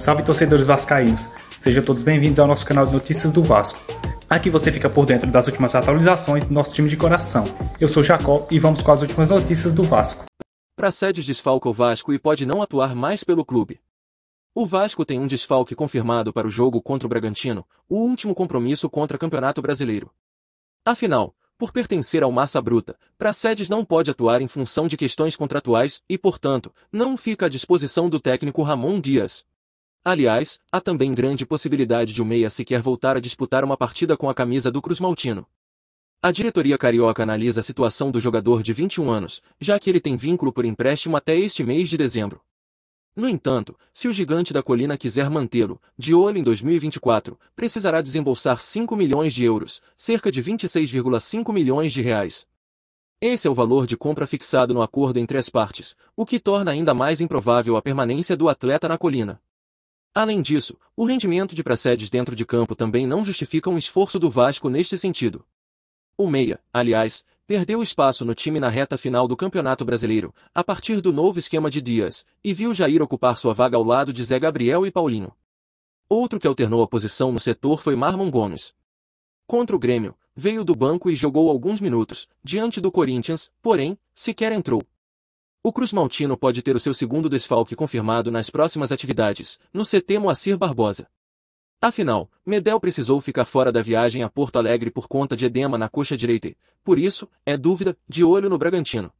Salve torcedores vascaínos, sejam todos bem-vindos ao nosso canal de notícias do Vasco. Aqui você fica por dentro das últimas atualizações do nosso time de coração. Eu sou Jacó e vamos com as últimas notícias do Vasco. Pracedes desfalca o Vasco e pode não atuar mais pelo clube. O Vasco tem um desfalque confirmado para o jogo contra o Bragantino, o último compromisso contra o Campeonato Brasileiro. Afinal, por pertencer ao Massa Bruta, Pracedes não pode atuar em função de questões contratuais e, portanto, não fica à disposição do técnico Ramon Dias. Aliás, há também grande possibilidade de o Meia sequer voltar a disputar uma partida com a camisa do Cruz Maltino. A diretoria carioca analisa a situação do jogador de 21 anos, já que ele tem vínculo por empréstimo até este mês de dezembro. No entanto, se o gigante da colina quiser mantê-lo, de olho em 2024, precisará desembolsar 5 milhões de euros, cerca de 26,5 milhões de reais. Esse é o valor de compra fixado no acordo entre as partes, o que torna ainda mais improvável a permanência do atleta na colina. Além disso, o rendimento de Pracedes dentro de campo também não justifica um esforço do Vasco neste sentido. O Meia, aliás, perdeu espaço no time na reta final do Campeonato Brasileiro, a partir do novo esquema de Dias, e viu Jair ocupar sua vaga ao lado de Zé Gabriel e Paulinho. Outro que alternou a posição no setor foi Marlon Gomes. Contra o Grêmio, veio do banco e jogou alguns minutos, diante do Corinthians, porém, sequer entrou. O Cruz Maltino pode ter o seu segundo desfalque confirmado nas próximas atividades, no CT Moacir Barbosa. Afinal, Medel precisou ficar fora da viagem a Porto Alegre por conta de edema na coxa direita, e, por isso, é dúvida, de olho no Bragantino.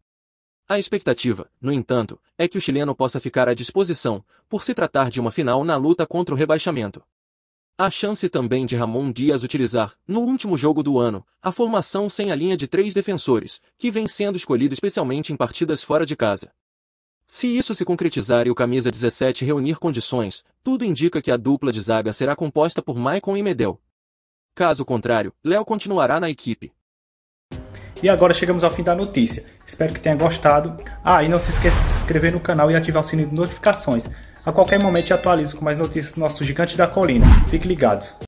A expectativa, no entanto, é que o chileno possa ficar à disposição, por se tratar de uma final na luta contra o rebaixamento. Há chance também de Ramon Dias utilizar, no último jogo do ano, a formação sem a linha de três defensores, que vem sendo escolhida especialmente em partidas fora de casa. Se isso se concretizar e o camisa 17 reunir condições, tudo indica que a dupla de zaga será composta por Maicon e Medel. Caso contrário, Léo continuará na equipe. E agora chegamos ao fim da notícia. Espero que tenha gostado. Ah, e não se esqueça de se inscrever no canal e ativar o sininho de notificações a qualquer momento atualizo com mais notícias do nosso gigante da colina. Fique ligado.